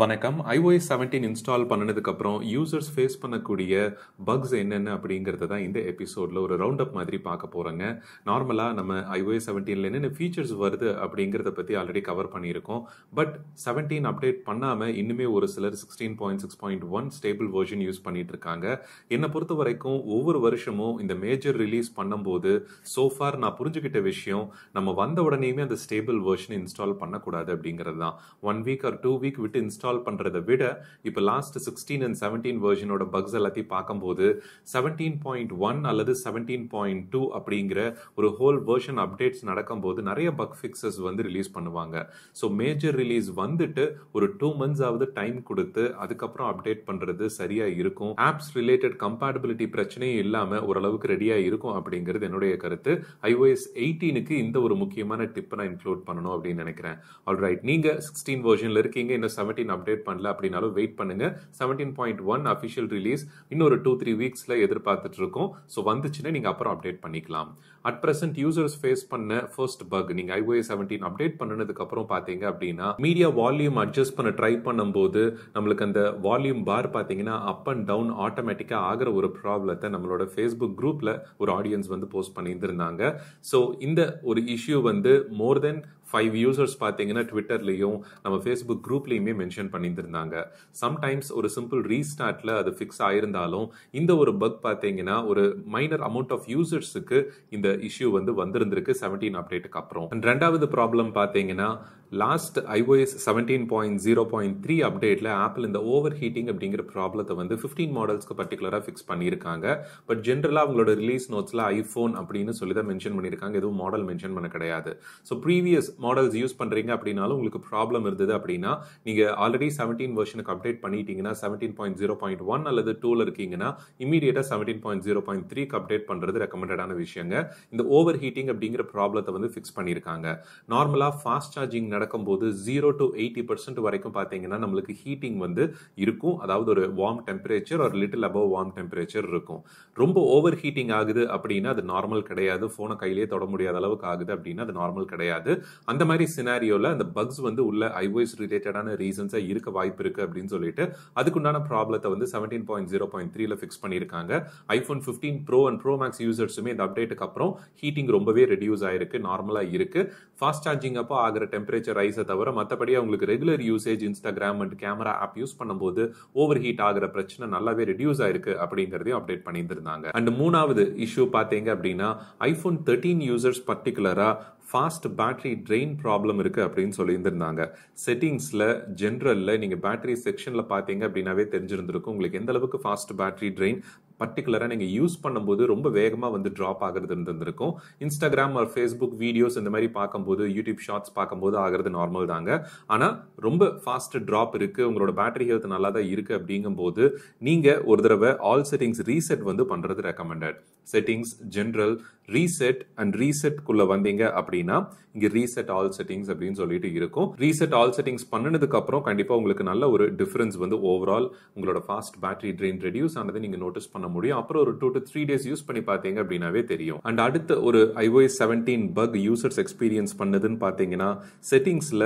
வணக்கம் iOS seventeen install பண்ணினதுக்கப்புறம் users face பண்ணக்கூடிய பக்ஸ் என்னென்ன அப்படிங்கிறத தான் இந்த எபிசோடில் ஒரு ரவுண்ட் அப் மாதிரி பார்க்க போகிறோங்க நார்மலாக நம்ம ஐஓஎஸ் செவன்டீனில் என்னென்ன ஃபீச்சர்ஸ் வருது அப்படிங்கிறத பற்றி ஆல்ரெடி கவர் பண்ணியிருக்கோம் பட் செவன்டீன் அப்டேட் பண்ணாமல் இன்னுமே ஒரு சிலர் sixteen point six point one stable version use பண்ணிட்டு இருக்காங்க என்னை பொறுத்த வரைக்கும் ஒவ்வொரு வருஷமும் இந்த மேஜர் ரிலீஸ் பண்ணும்போது சோஃபார் நான் புரிஞ்சுக்கிட்ட விஷயம் நம்ம வந்த உடனேயுமே அந்த ஸ்டேபிள் வேர்ஷன் இன்ஸ்டால் பண்ணக்கூடாது அப்படிங்கிறது தான் one week or two week விட்டு இன்ஸ்டால் இன்ஸ்டால் பண்ணுறதை விட இப்போ லாஸ்ட் சிக்ஸ்டீன் அண்ட் செவன்டீன் வேர்ஷனோட பக்ஸ் எல்லாத்தையும் பார்க்கும்போது செவன்டீன் பாயிண்ட் ஒன் அல்லது செவன்டீன் பாயிண்ட் டூ அப்படிங்கிற ஒரு ஹோல் வேர்ஷன் அப்டேட்ஸ் நடக்கும்போது நிறைய பக் ஃபிக்ஸஸ் வந்து ரிலீஸ் பண்ணுவாங்க ஸோ மேஜர் ரிலீஸ் வந்துட்டு ஒரு டூ மந்த்ஸ் ஆகுது டைம் கொடுத்து அதுக்கப்புறம் அப்டேட் பண்ணுறது சரியாக இருக்கும் ஆப்ஸ் ரிலேட்டட் கம்பேட்டபிலிட்டி பிரச்சனையும் இல்லாமல் ஓரளவுக்கு ரெடியாக இருக்கும் அப்படிங்கிறது என்னுடைய கருத்து ஐஓஎஸ் எயிட்டீனுக்கு இந்த ஒரு முக்கியமான டிப்பை நான் இன்க்ளூட் பண்ணணும் அப்படின்னு நினைக்கிறேன் ஆல் ரைட் நீங்கள் சிக்ஸ்டீன் வேர்ஷனில் இருக்கீங்க இன்னும் செவன்டீன் வெர்ஷன் அப்டேட் பண்ணல அப்படின்னாலும் வெயிட் பண்ணுங்க seventeen point one official release இன்னொரு டூ த்ரீ வீக்ஸ்ல எதிர்பார்த்துட்டு இருக்கோம் ஸோ வந்துச்சுன்னா நீங்கள் அப்புறம் அப்டேட் பண்ணிக்கலாம் அட் பிரசன்ட் யூசர்ஸ் ஃபேஸ் பண்ண ஃபர்ஸ்ட் பக் நீங்கள் ஐஓஏ செவன்டீன் அப்டேட் பண்ணதுக்கு அப்புறம் பார்த்தீங்க அப்படின்னா மீடியா வால்யூம் அட்ஜஸ்ட் பண்ண ட்ரை பண்ணும்போது நம்மளுக்கு அந்த வால்யூம் பார் பாத்தீங்கன்னா அப் அண்ட் டவுன் ஆட்டோமேட்டிக்காக ஆகிற ஒரு ப்ராப்ளத்தை நம்மளோட ஃபேஸ்புக் குரூப்பில் ஒரு ஆடியன்ஸ் வந்து போஸ்ட் பண்ணியிருந்திருந்தாங்க ஸோ இந்த ஒரு இஷ்யூ வந்து மோர் தென் ஃபைவ் யூசர்ஸ் பார்த்தீங்கன்னா ட்விட்டர்லையும் நம்ம ஃபேஸ்புக் குரூப்லேயுமே மென்ஷன் பண்ணியிருந்தாங்க சம்டைம்ஸ் ஒரு சிம்பிள் ரீஸ்டார்ட்டில் அது ஃபிக்ஸ் ஆயிருந்தாலும் இந்த ஒரு பக் பார்த்தீங்கன்னா ஒரு மைனர் அமௌண்ட் ஆஃப் யூசர்ஸுக்கு இந்த இஷ்யூ வந்து வந்திருந்திருக்கு செவன்டீன் அப்டேட்டுக்கு அப்புறம் ரெண்டாவது ப்ராப்ளம் பார்த்தீங்கன்னா last iOS seventeen point zero point three அப்டேட்டில் ஆப்பிள் இந்த ஓவர் ஹீட்டிங் அப்படிங்கிற ப்ராப்ளத்தை வந்து ஃபிஃப்டீன் மாடல்ஸ்க்கு பர்டிகுலராக ஃபிக்ஸ் பண்ணியிருக்காங்க பட் ஜென்ரலாக அவங்களோட ரிலீஸ் நோட்ஸில் ஐஃபோன் அப்படின்னு சொல்லி தான் மென்ஷன் பண்ணியிருக்காங்க எதுவும் மாடல் மென்ஷன் பண்ண கிடையாது ஸோ ப்ரீவியஸ் மாடல்ஸ் யூஸ் பண்ணுறீங்க அப்படின்னாலும் உங்களுக்கு ப்ராப்ளம் இருந்தது அப்படின்னா நீங்கள் ஆல்ரெடி செவன்டீன் வெர்ஷனுக்கு அப்டேட் பண்ணிட்டீங்கன்னா seventeen point zero point one அல்லது டூல இருக்கீங்கன்னா இமீடியட்டாக செவன்டீன் பாயிண்ட் ஜீரோ பாயிண்ட் த்ரீக்கு அப்டேட் பண்ணுறது ரெக்கமெண்டடான விஷயங்க இந்த ஓவர் ஹீட்டிங் அப்படிங்கிற ப்ராப்ளத்தை வந்து ஃபிக்ஸ் பண்ணியிருக்காங்க நார்மலாக ஃபாஸ்ட் சார்ஜிங் நடக்கும்போது ஜீரோ டு எயிட்டி பர்சன்ட் வரைக்கும் பார்த்தீங்கன்னா நம்மளுக்கு ஹீட்டிங் வந்து இருக்கும் அதாவது ஒரு வார்ம் டெம்பரேச்சர் ஒரு லிட்டில் அபவ் வார்ம் டெம்பரேச்சர் இருக்கும் ரொம்ப ஓவர் ஹீட்டிங் ஆகுது அப்படின்னா அது நார்மல் கிடையாது ஃபோனை கையிலே தொட முடியாத அளவுக்கு ஆகுது அப்படின்னா அது நார்மல் கிடையாது அந்த மாதிரி சினாரியோவில் அந்த பக்ஸ் வந்து உள்ள ஐஓஎஸ் ரிலேட்டடான ரீசன்ஸாக இருக்க வாய்ப்பு இருக்குது அப்படின்னு சொல்லிட்டு அதுக்குண்டான ப்ராப்ளத்தை வந்து செவன்டீன் பாயிண்ட் ஜீரோ பாயிண்ட் த்ரீல ஃபிக்ஸ் பண்ணியிருக்காங்க iPhone fifteen pro and pro max யூசர்ஸுமே இந்த அப்டேட்டுக்கு அப்புறம் ஹீட்டிங் ரொம்பவே ரெடியூஸ் ஆயிருக்கு நார்மலாக இருக்கு ஃபாஸ்ட் சார்ஜிங் அப்போ ஆகிற டெம்பரேச்சர் டெம்பரேச்சர் ரைஸை தவிர மற்றபடி அவங்களுக்கு regular usage Instagram and camera app use பண்ணும்போது ஓவர் ஹீட் ஆகிற பிரச்சனை நல்லாவே ரிடியூஸ் ஆயிருக்கு அப்படிங்கிறதையும் அப்டேட் பண்ணியிருந்தாங்க அண்ட் மூணாவது இஷ்யூ பார்த்தீங்க அப்படின்னா ஐஃபோன் தேர்ட்டீன் யூசர்ஸ் பர்டிகுலராக ஃபாஸ்ட் பேட்டரி ட்ரெயின் ப்ராப்ளம் இருக்குது அப்படின்னு சொல்லியிருந்திருந்தாங்க செட்டிங்ஸில் ஜென்ரலில் நீங்கள் பேட்டரி செக்ஷனில் பார்த்தீங்க அப்படின்னாவே தெரிஞ்சிருந்திருக்கும் உங்களுக்கு எந்த அளவுக்கு ஃபாஸ்ட் பேட்டரி ட்ரெயின் பர்டிகுலராக நீங்கள் யூஸ் பண்ணும்போது ரொம்ப வேகமாக வந்து ட்ராப் ஆகிறது இருந்திருக்கும் இன்ஸ்டாகிராம் ஒரு ஃபேஸ்புக் வீடியோஸ் இந்த மாதிரி பார்க்கும்போது யூடியூப் ஷார்ட்ஸ் பார்க்கும்போது ஆகிறது நார்மல் தாங்க ஆனால் ரொம்ப ஃபாஸ்ட் ட்ராப் இருக்குது உங்களோட பேட்டரி ஹெல்த் நல்லா தான் இருக்குது அப்படிங்கும்போது நீங்கள் ஒரு தடவை ஆல் செட்டிங்ஸ் ரீசெட் வந்து பண்ணுறது recommended settings general reset and reset குள்ள வந்தீங்க அப்படின்னா இங்க ரீசெட் ஆல் செட்டிங்ஸ் அப்படின்னு சொல்லிட்டு இருக்கும் ரீசெட் ஆல் செட்டிங்ஸ் பண்ணதுக்கு அப்புறம் கண்டிப்பா உங்களுக்கு நல்ல ஒரு டிஃபரன்ஸ் வந்து ஓவரால் உங்களோட ஃபாஸ்ட் பேட்டரி ட்ரெயின் ரெடியூஸ் ஆனது நீங்க நோட்டீஸ் பண்ண முடியும் அப்புறம் ஒரு two to three days use பண்ணி பார்த்தீங்க அப்படின்னாவே தெரியும் அண்ட் அடுத்த ஒரு iOS seventeen bug users experience பண்ணதுன்னு பார்த்தீங்கன்னா செட்டிங்ஸ்ல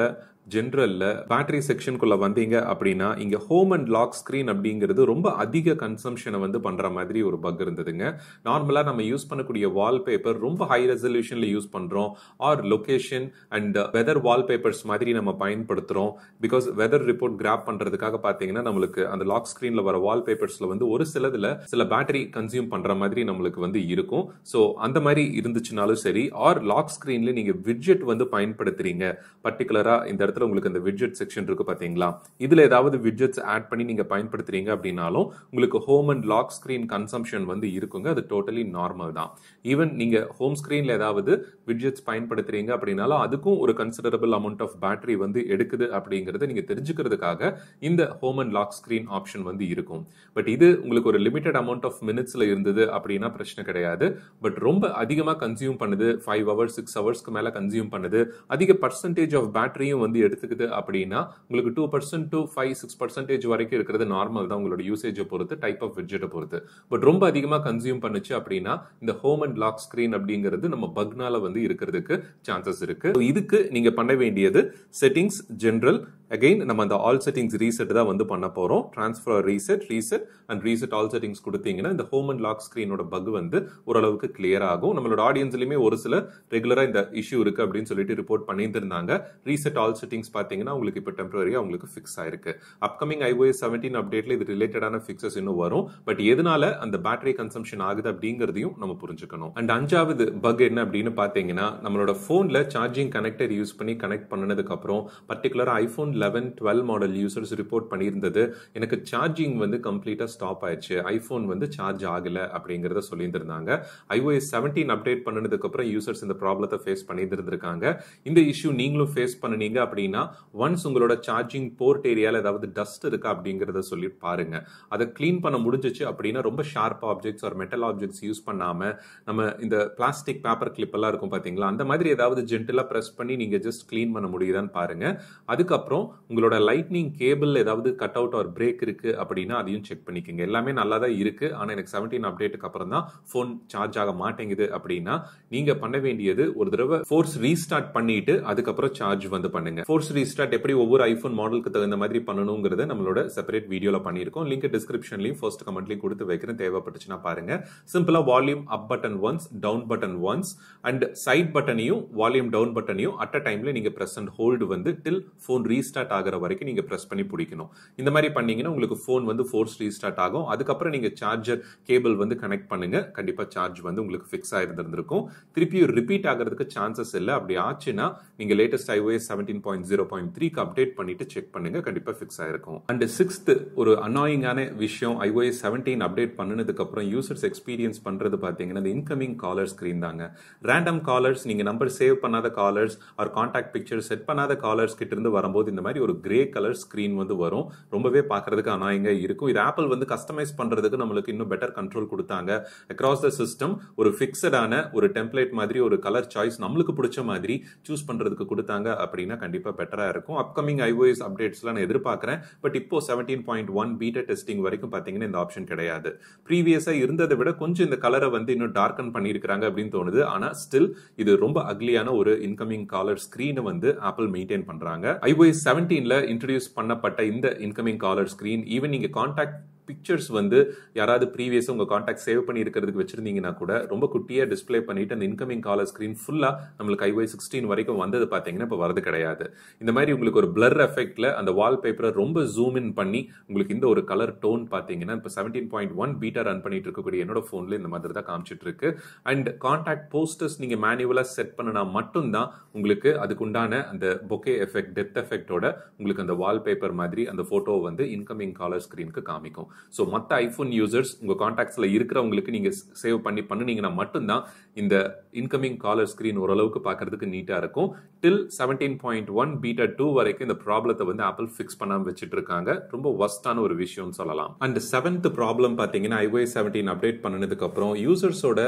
ஜென்ரலில் பேட்டரி செக்ஷனுக்குள்ளே வந்தீங்க அப்படின்னா இங்கே ஹோம் அண்ட் லாக் ஸ்க்ரீன் அப்படிங்கிறது ரொம்ப அதிக கன்சம்ஷனை வந்து பண்ணுற மாதிரி ஒரு பக் இருந்ததுங்க நார்மலாக நம்ம யூஸ் பண்ணக்கூடிய வால்பேப்பர் ரொம்ப ஹை ரெசல்யூஷனில் யூஸ் பண்ணுறோம் or location and weather wallpapers மாதிரி நம்ம பயன்படுத்துகிறோம் பிகாஸ் வெதர் ரிப்போர்ட் கிராப் பண்ணுறதுக்காக பார்த்தீங்கன்னா நம்மளுக்கு அந்த லாக் ஸ்க்ரீனில் வர வால்பேப்பர்ஸில் வந்து ஒரு சிலதில் சில பேட்டரி கன்சியூம் பண்ணுற மாதிரி நம்மளுக்கு வந்து இருக்கும் ஸோ அந்த மாதிரி இருந்துச்சுனாலும் சரி ஆர் லாக் ஸ்க்ரீனில் நீங்கள் விட்ஜெட் வந்து பயன்படுத்துகிறீங்க பர்டிகுலராக இந்த இடத்துல இடத்துல உங்களுக்கு அந்த விட்ஜெட் செக்ஷன் இருக்கு பார்த்தீங்களா இதில் ஏதாவது விட்ஜெட்ஸ் ஆட் பண்ணி நீங்கள் பயன்படுத்துறீங்க அப்படின்னாலும் உங்களுக்கு home and lock screen consumption வந்து இருக்குங்க அது டோட்டலி நார்மல் தான் ஈவன் நீங்கள் ஹோம் ஸ்க்ரீனில் ஏதாவது விட்ஜெட்ஸ் பயன்படுத்துகிறீங்க அப்படின்னாலும் அதுக்கும் ஒரு கன்சிடரபிள் அமௌண்ட் ஆஃப் பேட்டரி வந்து எடுக்குது அப்படிங்கிறத நீங்கள் தெரிஞ்சுக்கிறதுக்காக இந்த home and lock screen option வந்து இருக்கும் பட் இது உங்களுக்கு ஒரு லிமிடெட் அமௌண்ட் ஆஃப் மினிட்ஸில் இருந்தது அப்படின்னா பிரச்சனை கிடையாது பட் ரொம்ப அதிகமாக கன்சியூம் பண்ணுது ஃபைவ் ஹவர்ஸ் சிக்ஸ் ஹவர்ஸ்க்கு மேலே கன்சியூம் பண்ணுது அதிக பர்சன்டேஜ் ஆஃப் பேட்டரியும் வந்து எடுத்துக்குது அப்படின்னா உங்களுக்கு two percent to five six percentage வரைக்கும் இருக்கிறது நார்மல் தான் உங்களோட யூசேஜை பொறுத்து டைப் ஆஃப் விட்ஜெட்டை பொறுத்து பட் ரொம்ப அதிகமாக கன்சியூம் பண்ணுச்சு அப்படின்னா இந்த ஹோம் அண்ட் லாக் ஸ்க்ரீன் அப்படிங்கிறது நம்ம பக்னால வந்து இருக்கிறதுக்கு சான்சஸ் இருக்கு இதுக்கு நீங்க பண்ண வேண்டியது செட்டிங்ஸ் ஜென்ரல் அகெயின் நம்ம அந்த ஆல் செட்டிங்ஸ் ரீசெட் தான் வந்து பண்ண போகிறோம் transfer reset reset and reset all settings கொடுத்தீங்கன்னா இந்த ஹோம் அண்ட் லாக் ஸ்க்ரீனோட பக் வந்து ஓரளவுக்கு கிளியர் ஆகும் நம்மளோட ஆடியன்ஸ்லையுமே ஒரு சில ரெகுலராக இந்த இஷ்யூ இருக்குது அப்படின்னு சொல்லிட்டு ரிப்போர்ட் பண்ணியிருந்தாங்க ரீசெட் ஆல் செட்டிங்ஸ் பார்த்தீங்கன்னா உங்களுக்கு இப்போ டெம்பரரியாக உங்களுக்கு ஃபிக்ஸ் ஆயிருக்கு அப்கமிங் ஐஓஎஸ் செவன்டீன் அப்டேட்ல இது ரிலேட்டடான ஃபிக்சஸ் இன்னும் வரும் பட் எதனால அந்த பேட்டரி கன்சம்ஷன் ஆகுது அப்படிங்கிறதையும் நம்ம புரிஞ்சுக்கணும் அண்ட் அஞ்சாவது பக் என்ன அப்படின்னு பார்த்தீங்கன்னா நம்மளோட ஃபோனில் சார்ஜிங் கனெக்டர் யூஸ் பண்ணி கனெக்ட் பண்ணதுக்கப்புறம் பர்டிகுலராக iPhone eleven twelve model users report பண்ணியிருந்தது எனக்கு சார்ஜிங் வந்து கம்ப்ளீட்டாக ஸ்டாப் ஆயிடுச்சு ஐஃபோன் வந்து சார்ஜ் ஆகலை அப்படிங்கிறத சொல்லியிருந்திருந்தாங்க ஐஓஎஸ் செவன்டீன் அப்டேட் பண்ணதுக்கப்புறம் யூசர்ஸ் இந்த ப்ராப்ளத்தை ஃபேஸ் பண்ணியிருந்திருக்காங்க இந்த இஷ்யூ நீங்களும் ஃபேஸ் பண்ணினீங்க அப்படின்னா ஒன்ஸ் உங்களோட சார்ஜிங் போர்ட் ஏரியாவில் ஏதாவது டஸ்ட் இருக்கா அப்படிங்கிறத சொல்லி பாருங்க அதை க்ளீன் பண்ண முடிஞ்சிச்சு அப்படின்னா ரொம்ப ஷார்ப் ஆப்ஜெக்ட்ஸ் ஒரு மெட்டல் ஆப்ஜெக்ட்ஸ் யூஸ் பண்ணாமல் நம்ம இந்த பிளாஸ்டிக் பேப்பர் எல்லாம் இருக்கும் பார்த்தீங்களா அந்த மாதிரி ஏதாவது ஜென்டலாக ப்ரெஸ் பண்ணி நீங்கள் ஜஸ்ட் க்ளீன் பண்ண முடியுதான்னு பாருங்க அதுக்கப்புறம் உங்களோட லைட்னிங் கேபிள் ஏதாவது கட் அவுட் ஆர் பிரேக் இருக்குது அப்படின்னா அதையும் செக் பண்ணிக்கோங்க எல்லாமே நல்லா தான் இருக்குது ஆனால் எனக்கு செவன்டீன் அப்டேட்டுக்கு அப்புறம் தான் ஃபோன் சார்ஜ் ஆக மாட்டேங்குது அப்படின்னா நீங்கள் பண்ண வேண்டியது ஒரு தடவை ஃபோர்ஸ் ரீஸ்டார்ட் பண்ணிட்டு அதுக்கப்புறம் சார்ஜ் வந்து பண்ணுங்க ஃபோர்ஸ் ரீஸ்டார்ட் எப்படி ஒவ்வொரு ஐஃபோன் மாடலுக்கு தகுந்த மாதிரி பண்ணணுங்கிறத நம்மளோட செப்பரேட் வீடியோவில் பண்ணியிருக்கோம் லிங்க் டிஸ்கிரிப்ஷன்லையும் ஃபர்ஸ்ட் கமெண்ட்லையும் கொடுத்து வைக்கிறேன் தேவைப்பட்டுச்சுன்னா பாருங்க சிம்பிளாக volume up button once down button once and side பட்டனையும் வால்யூம் டவுன் பட்டனையும் அட் அ டைம்ல நீங்கள் ப்ரெஸ் அண்ட் ஹோல்டு வந்து டில் ஃபோன் ரீஸ்டார்ட் ரீஸ்டார்ட் ஆகிற வரைக்கும் நீங்கள் ப்ரெஸ் பண்ணி பிடிக்கணும் இந்த மாதிரி பண்ணீங்கன்னா உங்களுக்கு ஃபோன் வந்து ஃபோர்ஸ் ரீஸ்டார்ட் ஆகும் அதுக்கப்புறம் நீங்கள் சார்ஜர் கேபிள் வந்து கனெக்ட் பண்ணுங்கள் கண்டிப்பாக சார்ஜ் வந்து உங்களுக்கு ஃபிக்ஸ் ஆகிருந்துருக்கும் திருப்பியும் ரிப்பீட் ஆகிறதுக்கு சான்சஸ் இல்லை அப்படி ஆச்சுன்னா நீங்கள் latest iOS seventeen point zero point த்ரீக்கு அப்டேட் பண்ணிட்டு செக் பண்ணுங்க கண்டிப்பாக ஃபிக்ஸ் ஆயிருக்கும் அண்ட் சிக்ஸ்த் ஒரு அனாயிங்கான விஷயம் ஐஓஎஸ் செவன்டீன் அப்டேட் பண்ணதுக்கப்புறம் யூசர்ஸ் எக்ஸ்பீரியன்ஸ் பண்ணுறது பார்த்தீங்கன்னா இந்த இன்கமிங் காலர் ஸ்க்ரீன் தாங்க ரேண்டம் காலர்ஸ் நீங்கள் நம்பர் சேவ் பண்ணாத callers or contact picture set பண்ணாத காலர்ஸ் கிட்ட இருந்து வரும்போது இந்த மாதிரி ஒரு கிரே கலர் ஸ்க்ரீன் வந்து வரும் ரொம்பவே பார்க்கறதுக்கு அநாயங்க இருக்கும் இது ஆப்பிள் வந்து கஸ்டமைஸ் பண்ணுறதுக்கு நம்மளுக்கு இன்னும் பெட்டர் கண்ட்ரோல் கொடுத்தாங்க அக்ராஸ் த சிஸ்டம் ஒரு ஃபிக்ஸடான ஒரு டெம்ப்ளேட் மாதிரி ஒரு கலர் சாய்ஸ் நம்மளுக்கு பிடிச்ச மாதிரி சூஸ் பண்ணுறதுக்கு கொடுத்தாங்க அப்படின்னா கண்டிப்பாக பெட்டராக இருக்கும் அப்கமிங் ஐஓஎஸ் அப்டேட்ஸ்லாம் நான் எதிர்பார்க்குறேன் பட் இப்போ seventeen point one beta testing வரைக்கும் பார்த்தீங்கன்னா இந்த ஆப்ஷன் கிடையாது ப்ரீவியஸாக இருந்ததை விட கொஞ்சம் இந்த கலரை வந்து இன்னும் டார்க்கன் பண்ணியிருக்கிறாங்க அப்படின்னு தோணுது ஆனால் ஸ்டில் இது ரொம்ப அக்லியான ஒரு இன்கமிங் காலர் ஸ்க்ரீனை வந்து ஆப்பிள் மெயின்டைன் பண்ணுறாங்க ஐஓஎஸ் செவன் செவன்டீனில் இன்ட்ரடியூஸ் பண்ணப்பட்ட இந்த இன்கமிங் காலர் ஸ்க்ரீன் ஈவன் நீங்கள் காண்டாக்ட் பிக்சர்ஸ் வந்து யாராவது ப்ரீவியஸ் உங்கள் காண்டாக்ட் சேவ் பண்ணி இருக்கிறதுக்கு வச்சுருந்தீங்கன்னா கூட ரொம்ப குட்டியாக டிஸ்பிளே பண்ணிட்டு அந்த இன்கமிங் காலர் ஸ்க்ரீன் ஃபுல்லாக நம்மளுக்கு ஐஒய் சிக்ஸ்டீன் வரைக்கும் வந்தது பார்த்தீங்கன்னா இப்போ வரது கிடையாது இந்த மாதிரி உங்களுக்கு ஒரு பிளர் எஃபெக்ட்டில் அந்த வால் பேப்பரை ரொம்ப ஜூம் இன் பண்ணி உங்களுக்கு இந்த ஒரு கலர் டோன் பார்த்தீங்கன்னா இப்போ seventeen point one beta run பண்ணிட்டு இருக்கக்கூடிய என்னோட ஃபோனில் இந்த மாதிரி தான் காமிச்சிட்டு இருக்கு அண்ட் காண்டாக்ட் போஸ்டர்ஸ் நீங்கள் மேனுவலாக செட் பண்ணினா மட்டும்தான் உங்களுக்கு அதுக்குண்டான அந்த பொக்கே எஃபெக்ட் டெப்த் எஃபெக்டோட உங்களுக்கு அந்த வால் பேப்பர் மாதிரி அந்த ஃபோட்டோ வந்து இன்கமிங் காலர் ஸ்க்ரீனுக்கு காமிக்கும் ஸோ மற்ற ஐஃபோன் யூசர்ஸ் உங்கள் காண்டாக்ட்ஸில் இருக்கிறவங்களுக்கு நீங்கள் சேவ் பண்ணி பண்ணுனீங்கன்னா மட்டும்தான் இந்த இன்கமிங் காலர் ஸ்க்ரீன் ஓரளவுக்கு பார்க்கறதுக்கு நீட்டாக இருக்கும் till seventeen point one beta two வரைக்கும் இந்த ப்ராப்ளத்தை வந்து ஆப்பிள் ஃபிக்ஸ் பண்ணாமல் வச்சுட்டு இருக்காங்க ரொம்ப ஒஸ்டான ஒரு விஷயம்னு சொல்லலாம் அண்ட் செவன்த் ப்ராப்ளம் பார்த்தீங்கன்னா ஐஓ செவன்டீன் அப்டேட் பண்ணதுக்கப்புறம் யூசர்ஸோட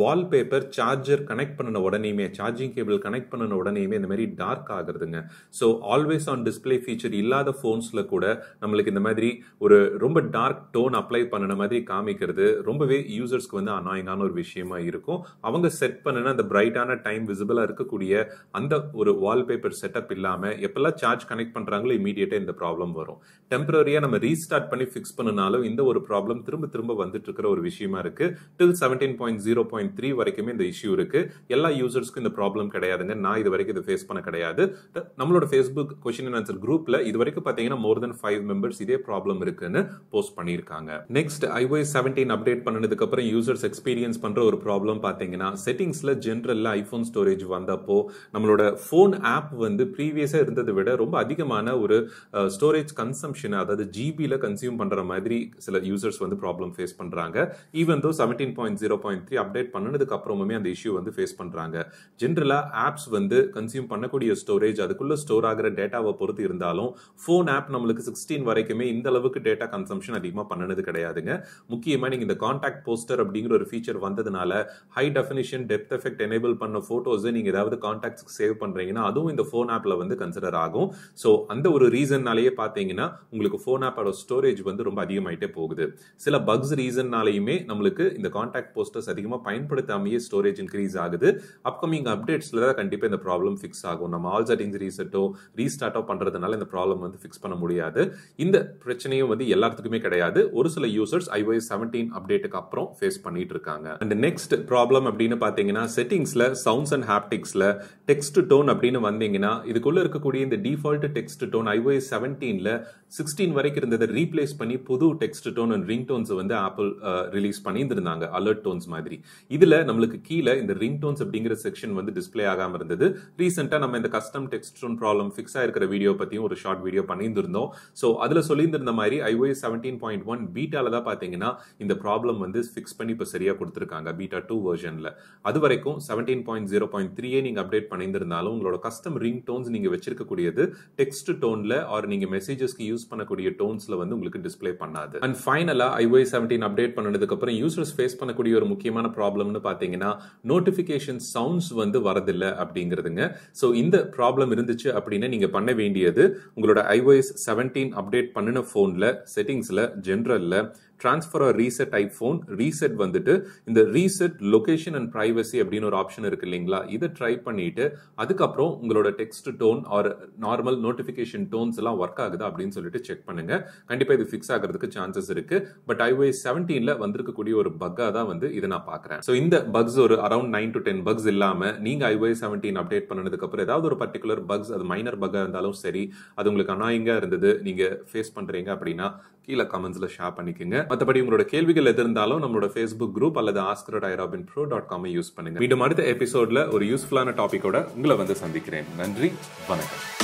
வால்பேப்பர் சார்ஜர் கனெக்ட் பண்ணின உடனேயுமே சார்ஜிங் கேபிள் கனெக்ட் பண்ணின உடனேயுமே இந்த மாதிரி டார்க் ஆகுறதுங்க so always on display feature இல்லாத ஃபோன்ஸில் கூட நம்மளுக்கு இந்த மாதிரி ஒரு ரொம்ப டார்க் டோன் அப்ளை பண்ணின மாதிரி காமிக்கிறது ரொம்பவே யூசர்ஸ்க்கு வந்து அநாயங்கான ஒரு விஷயமா இருக்கும் அவங்க செட் பண்ணின அந்த பிரைட்டான டைம் விசிபிளாக இருக்கக்கூடிய அந்த ஒரு வால்பேப்பர் செட்டப் இல்லாமல் எப்பெல்லாம் சார்ஜ் கனெக்ட் பண்ணுறாங்களோ இமீடியட்டாக இந்த ப்ராப்ளம் வரும் டெம்பரரியாக நம்ம ரீஸ்டார்ட் பண்ணி ஃபிக்ஸ் பண்ணினாலும் இந்த ஒரு ப்ராப்ளம் திரும்ப திரும்ப வந்துட்டு இருக்கிற ஒரு விஷயமா இருக்கு till seventeen point zero point three வரைக்குமே இந்த இஷ்யூ இருக்கு எல்லா யூசர்ஸ்க்கும் இந்த ப்ராப்ளம் கிடையாதுங்க நான் இது வரைக்கும் இதை ஃபேஸ் பண்ண கிடையாது நம்மளோட ஃபேஸ்புக் கொஸ்டின் அண்ட் ஆன்சர் குரூப்ல இது வரைக்கும் பார்த்தீங்கன்னா மோர் தென் ஃபைவ் மெம்பர்ஸ் இதே ப்ராப்ளம் இருக்குன்னு போஸ்ட் பண்ணியிருக்காங்க நெக்ஸ்ட் ஐஓஎஸ் செவன்டீன் அப்டேட் பண்ணதுக்கு அப்புறம் யூசர்ஸ் எக்ஸ்பீரியன்ஸ் பண்ற ஒரு ப்ராப்ளம் பார்த்தீங்கன்னா பார்த்தீங்கன்னா செட்டிங்ஸில் ஜென்ரலில் ஐஃபோன் ஸ்டோரேஜ் வந்தப்போ நம்மளோட ஃபோன் ஆப் வந்து ப்ரீவியஸாக இருந்ததை விட ரொம்ப அதிகமான ஒரு ஸ்டோரேஜ் கன்சம்ஷன் அதாவது ஜிபியில் கன்சியூம் பண்ணுற மாதிரி சில யூசர்ஸ் வந்து ப்ராப்ளம் ஃபேஸ் பண்ணுறாங்க even though seventeen point zero point three update பண்ணதுக்கு அப்புறமுமே அந்த இஷ்யூ வந்து ஃபேஸ் பண்ணுறாங்க ஜென்ரலாக ஆப்ஸ் வந்து கன்சியூம் பண்ணக்கூடிய ஸ்டோரேஜ் அதுக்குள்ளே ஸ்டோர் ஆகிற டேட்டாவை பொறுத்து இருந்தாலும் ஃபோன் ஆப் நம்மளுக்கு சிக்ஸ்டீன் வரைக்குமே இந்த அளவுக்கு டேட்டா கன்சம்ஷன் அதிகமாக பண்ணது கிடையாதுங்க முக்கியமாக நீங்கள் இந்த கான்டாக்ட் போஸ்டர் அப்படிங்கிற ஒரு ஃபீச்சர் வந்ததுனால high def definition depth effect enable பண்ண ஃபோட்டோஸை நீங்கள் ஏதாவது காண்டாக்ட்ஸ்க்கு சேவ் பண்ணுறீங்கன்னா அதுவும் இந்த ஃபோன் ஆப்பில் வந்து கன்சிடர் ஆகும் ஸோ அந்த ஒரு ரீசன்னாலேயே பார்த்தீங்கன்னா உங்களுக்கு ஃபோன் ஆப்போட ஸ்டோரேஜ் வந்து ரொம்ப அதிகமாயிட்டே போகுது சில பக்ஸ் ரீசன்னாலேயுமே நம்மளுக்கு இந்த காண்டாக்ட் போஸ்டர்ஸ் அதிகமாக பயன்படுத்தாமையே ஸ்டோரேஜ் இன்க்ரீஸ் ஆகுது அப்கமிங் அப்டேட்ஸ்ல தான் கண்டிப்பாக இந்த ப்ராப்ளம் ஃபிக்ஸ் ஆகும் நம்ம ஆல் செட்டிங்ஸ் ரீசெட்டோ ரீஸ்டார்ட்டோ பண்ணுறதுனால இந்த ப்ராப்ளம் வந்து ஃபிக்ஸ் பண்ண முடியாது இந்த பிரச்சனையும் வந்து எல்லாத்துக்குமே கிடையாது ஒரு சில யூசர்ஸ் ஐஓஎஸ் செவன்டீன் அப்டேட்டுக்கு அப்புறம் ஃபேஸ் பண்ணிட்டு இருக்காங்க அண்ட் நெக்ஸ்ட் ப்ராப்ளம் அப்படின்னு பார்த்தீங்கன்னா செட்டிங்ஸில் சவுண்ட்ஸ் அண்ட் ஹாப்டிக்ஸில் டெக்ஸ்ட் டோன் அப்படின்னு வந்தீங்கன்னா இதுக்குள்ளே இருக்கக்கூடிய இந்த டிஃபால்ட் டெக்ஸ்ட் டோன் ஐஓஎஸ் செவன்டீனில் சிக்ஸ்டீன் வரைக்கும் இருந்ததை ரீப்ளேஸ் பண்ணி புது text tone and ring tones வந்து ஆப்பிள் ரிலீஸ் பண்ணியிருந்திருந்தாங்க அலர்ட் டோன்ஸ் மாதிரி இதில் நம்மளுக்கு கீழே இந்த ரிங் டோன்ஸ் அப்படிங்கிற செக்ஷன் வந்து டிஸ்பிளே ஆகாமல் இருந்தது ரீசெண்டாக நம்ம இந்த custom text tone problem fix ஆயிருக்கிற வீடியோ பற்றியும் ஒரு ஷார்ட் வீடியோ பண்ணியிருந்திருந்தோம் ஸோ அதில் சொல்லியிருந்த மாதிரி ஐஓஎஸ் செவன்டீன் பாயிண்ட் ஒன் பீட்டாவில் தான் பார்த்தீங்கன்னா இந்த ப்ராப்ளம் வந்து ஃபிக்ஸ் பண்ணி இப்போ சரியாக கொடுத்துருக்காங்க பீட்டா டூ வெர்ஷன் செக்ஷனில் அது வரைக்கும் செவன்டீன் பாயிண்ட் ஜீரோ பாயிண்ட் த்ரீயே நீங்கள் அப்டேட் பண்ணியிருந்தாலும் உங்களோட கஸ்டம் ரிங் டோன்ஸ் நீங்கள் வச்சிருக்கக்கூடியது டெக்ஸ்ட் டோனில் ஆர் நீங்கள் மெசேஜஸ்க்கு யூஸ் பண்ணக்கூடிய டோன்ஸில் வந்து உங்களுக்கு டிஸ்பிளே பண்ணாது அண்ட் ஃபைனலாக ஐஓ செவன்டீன் அப்டேட் பண்ணதுக்கப்புறம் யூசர்ஸ் ஃபேஸ் பண்ணக்கூடிய ஒரு முக்கியமான ப்ராப்ளம்னு பார்த்தீங்கன்னா நோட்டிஃபிகேஷன் சவுண்ட்ஸ் வந்து வரதில்லை அப்படிங்கிறதுங்க ஸோ இந்த ப்ராப்ளம் இருந்துச்சு அப்படின்னு நீங்கள் பண்ண வேண்டியது உங்களோட ஐஓஎஸ் செவன்டீன் அப்டேட் பண்ணின ஃபோனில் செட்டிங்ஸில் ஜென்ரலில் transfer or reset iPhone reset வந்துட்டு இந்த ரீசெட் லொகேஷன் அண்ட் ப்ரைவசி அப்படின்னு ஒரு ஆப்ஷன் இருக்கு இல்லைங்களா இதை ட்ரை பண்ணிட்டு அதுக்கப்புறம் உங்களோட text tone or normal notification tones எல்லாம் ஒர்க் ஆகுதா அப்படின்னு சொல்லிட்டு செக் பண்ணுங்க கண்டிப்பா இது ஃபிக்ஸ் ஆகிறதுக்கு சான்சஸ் இருக்கு பட் ஐஓஎஸ் செவன்டீன்ல வந்திருக்கக்கூடிய ஒரு பக்காக தான் வந்து இதை நான் பார்க்குறேன் ஸோ இந்த பக்ஸ் ஒரு around nine to ten bugs இல்லாமல் நீங்கள் ஐஓஎஸ் செவன்டீன் அப்டேட் பண்ணதுக்கு அப்புறம் ஏதாவது ஒரு பர்டிகுலர் பக்ஸ் அது மைனர் பக்காக இருந்தாலும் சரி அது உங்களுக்கு அநாயங்கா இருந்தது நீங்கள் ஃபேஸ் பண்ணுறீங்க அப்படின்னா கீழே கமெண்ட்ஸ்ல ஷேர் பண்ணிக்கோங்க மற்றபடி உங்களோட கேள்விகள் எது இருந்தாலும் நம்மளோட ஃபேஸ்புக் குரூப் அல்லது Oscar pro dot com use பண்ணுங்க மீண்டும் அடுத்த எபிசோட்ல ஒரு யூஸ்ஃபுல்லான டாபிக்கோட உங்களை வந்து சந்திக்கிறேன் நன்றி வணக்கம்